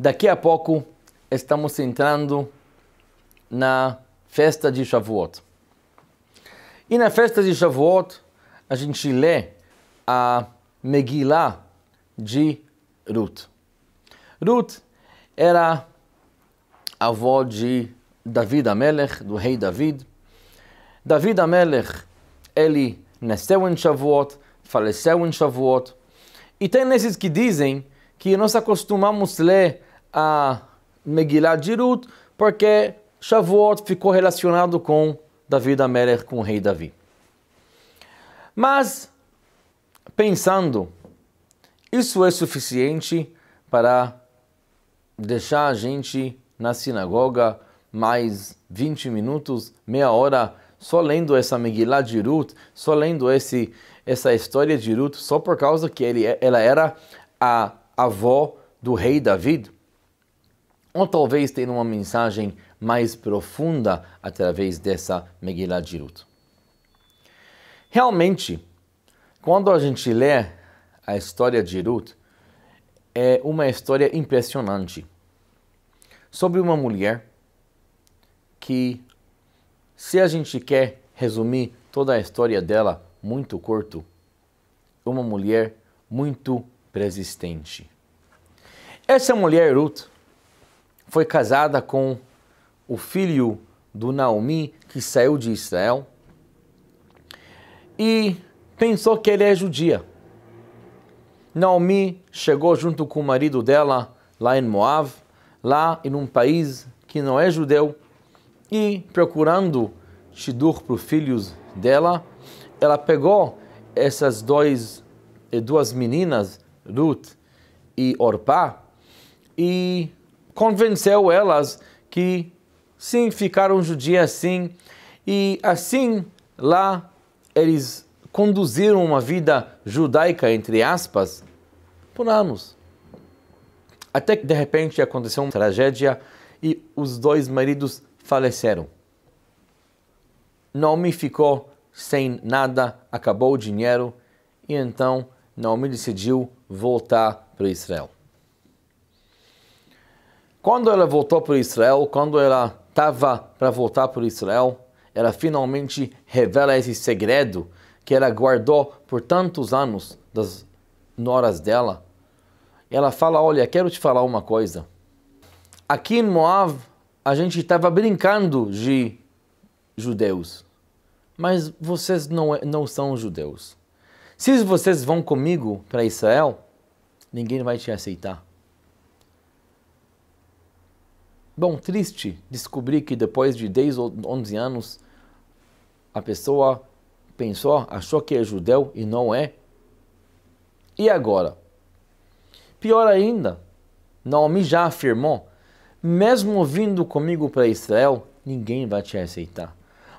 Daqui a pouco estamos entrando na festa de Shavuot. E na festa de Shavuot a gente lê a Megillah de Ruth. Ruth era avó de David Amelech, do rei David. David Amelech, ele nasceu em Shavuot, faleceu em Shavuot. E tem nesses que dizem que nós acostumamos ler a Megillah de Ruth, porque Shavuot ficou relacionado com Davi da Melech, com o rei Davi. Mas, pensando, isso é suficiente para deixar a gente na sinagoga mais 20 minutos, meia hora, só lendo essa Megillah de Ruth, só lendo esse, essa história de Ruth, só por causa que ele, ela era a avó do rei David? ou talvez tenha uma mensagem mais profunda através dessa Megillah Jirut. Realmente, quando a gente lê a história de Ruth, é uma história impressionante sobre uma mulher que, se a gente quer resumir toda a história dela muito curto, uma mulher muito persistente. Essa mulher, Ruth, foi casada com o filho do Naomi, que saiu de Israel, e pensou que ele é judia. Naomi chegou junto com o marido dela lá em Moab, lá em um país que não é judeu, e procurando Shidur para os filhos dela, ela pegou essas dois, eh, duas meninas, Ruth e Orpá, e convenceu elas que sim, ficaram judias sim. E assim, lá eles conduziram uma vida judaica, entre aspas, por anos. Até que de repente aconteceu uma tragédia e os dois maridos faleceram. Naomi ficou sem nada, acabou o dinheiro e então Naomi decidiu voltar para Israel. Quando ela voltou para Israel, quando ela estava para voltar para Israel, ela finalmente revela esse segredo que ela guardou por tantos anos das noras dela. Ela fala: Olha, quero te falar uma coisa. Aqui em Moab, a gente estava brincando de judeus, mas vocês não, é, não são judeus. Se vocês vão comigo para Israel, ninguém vai te aceitar. Bom, triste descobrir que depois de 10 ou 11 anos a pessoa pensou, ah, achou que é judeu e não é. E agora? Pior ainda, Naomi já afirmou: mesmo vindo comigo para Israel, ninguém vai te aceitar.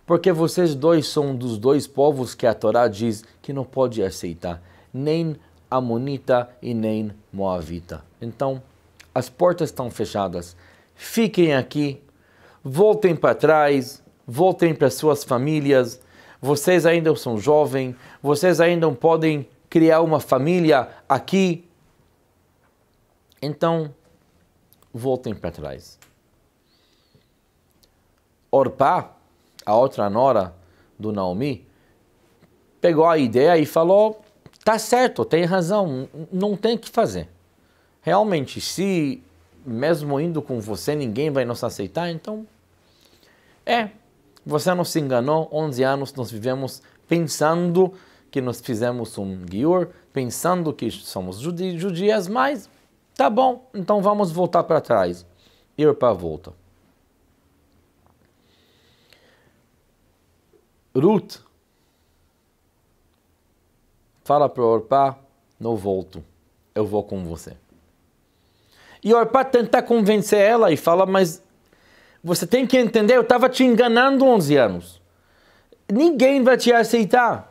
Porque vocês dois são dos dois povos que a Torá diz que não pode aceitar, nem Amonita e nem Moavita. Então, as portas estão fechadas fiquem aqui, voltem para trás, voltem para suas famílias. Vocês ainda são jovens, vocês ainda podem criar uma família aqui. Então, voltem para trás. Orpá, a outra nora do Naomi, pegou a ideia e falou: tá certo, tem razão, não tem o que fazer. Realmente, se mesmo indo com você, ninguém vai nos aceitar. Então, é, você não se enganou. 11 anos nós vivemos pensando que nós fizemos um guiur, pensando que somos judi judias, mas tá bom, então vamos voltar para trás. Ir para a volta. Ruth fala para Orpá, não volto, eu vou com você. E Orpá tenta convencer ela e fala, mas você tem que entender, eu estava te enganando 11 anos. Ninguém vai te aceitar.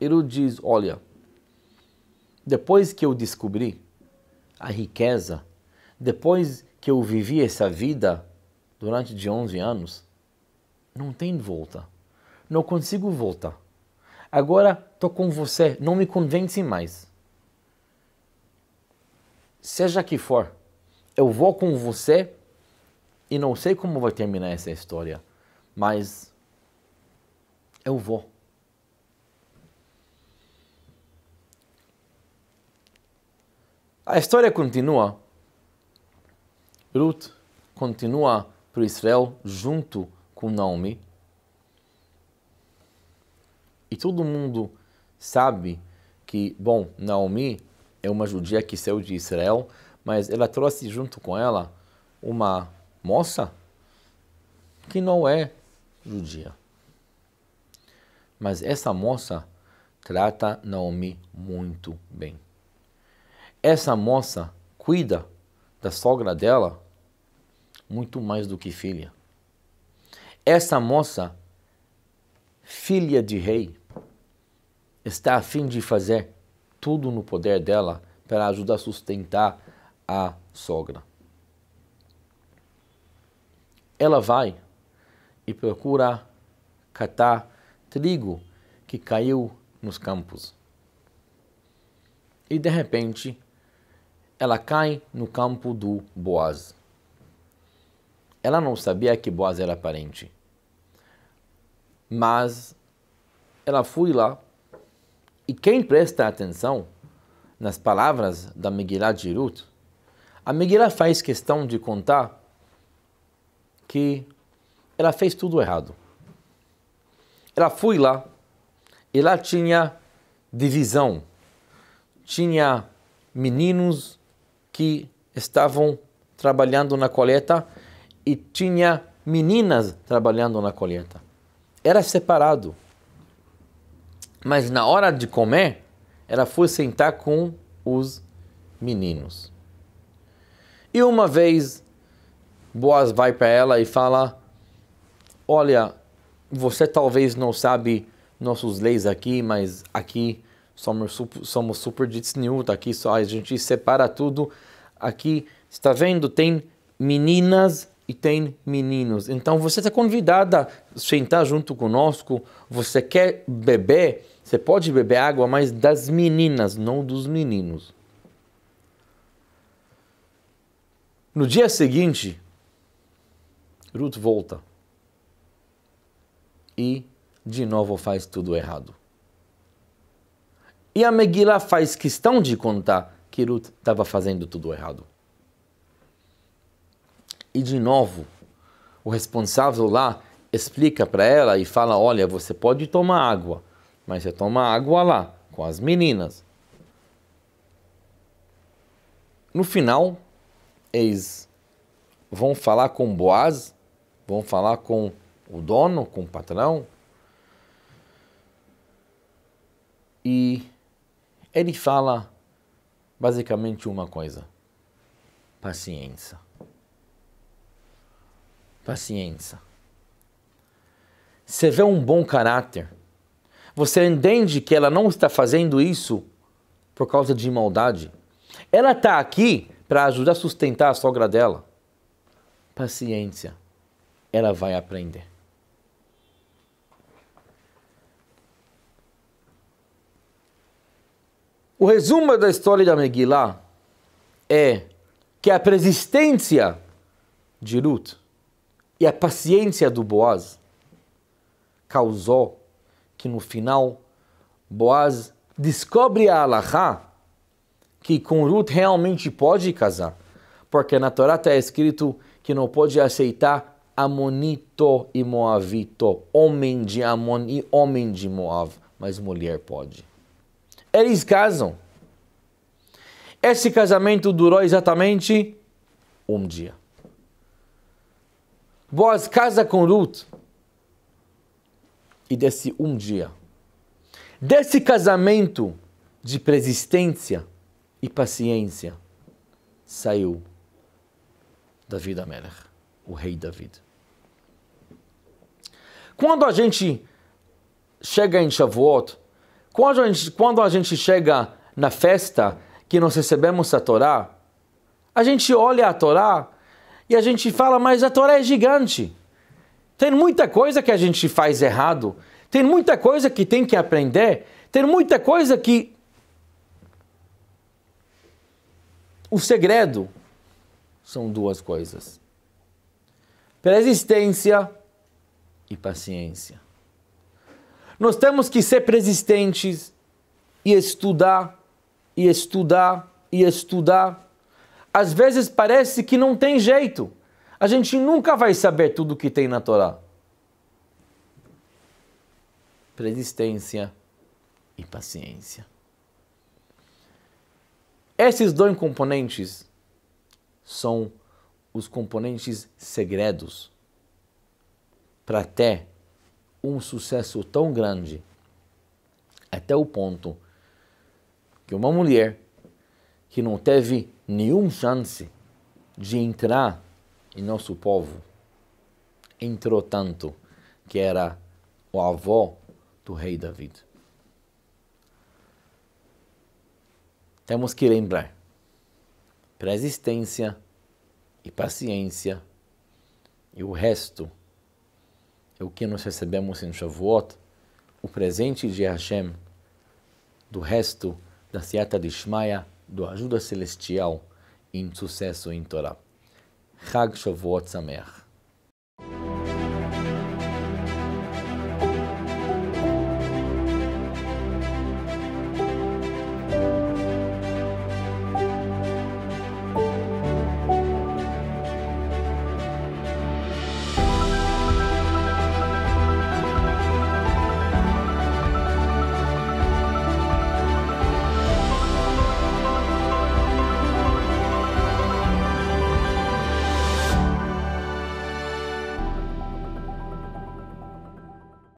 Ele diz, olha, depois que eu descobri a riqueza, depois que eu vivi essa vida durante de 11 anos, não tem volta. Não consigo voltar. Agora estou com você, não me convence mais seja que for, eu vou com você e não sei como vai terminar essa história, mas eu vou. A história continua. Ruth continua para Israel junto com Naomi. E todo mundo sabe que, bom, Naomi é uma judia que saiu de Israel, mas ela trouxe junto com ela uma moça que não é judia. Mas essa moça trata Naomi muito bem. Essa moça cuida da sogra dela muito mais do que filha. Essa moça, filha de rei, está a fim de fazer tudo no poder dela para ajudar a sustentar a sogra. Ela vai e procura catar trigo que caiu nos campos. E de repente, ela cai no campo do Boaz. Ela não sabia que Boaz era parente, mas ela foi lá e quem presta atenção nas palavras da Megillah de Irut, a Megillah faz questão de contar que ela fez tudo errado. Ela foi lá e lá tinha divisão, tinha meninos que estavam trabalhando na coleta e tinha meninas trabalhando na coleta. Era separado. Mas na hora de comer, ela foi sentar com os meninos. E uma vez, Boaz vai para ela e fala: Olha, você talvez não sabe nossos leis aqui, mas aqui somos, somos super distintos, tá aqui só a gente separa tudo. Aqui, está vendo, tem meninas e tem meninos. Então você está convidada a sentar junto conosco. Você quer beber? Você pode beber água, mas das meninas, não dos meninos. No dia seguinte, Ruth volta e de novo faz tudo errado. E a Megillah faz questão de contar que Ruth estava fazendo tudo errado. E de novo, o responsável lá explica para ela e fala: Olha, você pode tomar água, mas você toma água lá, com as meninas. No final, eles vão falar com Boaz, vão falar com o dono, com o patrão. E ele fala basicamente uma coisa: paciência paciência. Você vê um bom caráter. Você entende que ela não está fazendo isso por causa de maldade. Ela está aqui para ajudar a sustentar a sogra dela. Paciência. Ela vai aprender. O resumo da história da Megillah é que a persistência de Ruth e a paciência do Boaz causou que no final Boaz descobre a Alahá que com Ruth realmente pode casar, porque na Torá está escrito que não pode aceitar Amonito e Moavito, homem de Amon e homem de Moav, mas mulher pode. Eles casam. Esse casamento durou exatamente um dia. Boaz casa com Ruth. E desse um dia, desse casamento de persistência e paciência, saiu David Amelech, o rei David. Quando a gente chega em Shavuot, quando a gente, quando a gente chega na festa que nós recebemos a Torá, a gente olha a Torá e a gente fala, mas a Torá é gigante. Tem muita coisa que a gente faz errado. Tem muita coisa que tem que aprender. Tem muita coisa que. O segredo são duas coisas: persistência e paciência. Nós temos que ser persistentes e estudar, e estudar, e estudar às vezes parece que não tem jeito. A gente nunca vai saber tudo que tem na Torá. Persistência e paciência. Esses dois componentes são os componentes segredos para ter um sucesso tão grande, até o ponto que uma mulher que não teve nenhuma chance de entrar em nosso povo. Entrou tanto que era o avô do rei David. Temos que lembrar persistência e paciência e o resto é o que nós recebemos em Shavuot, o presente de Hashem, do resto da Seata de Shmaya, do ajuda celestial em sucesso em Torá. Chag Shavuot Sameach.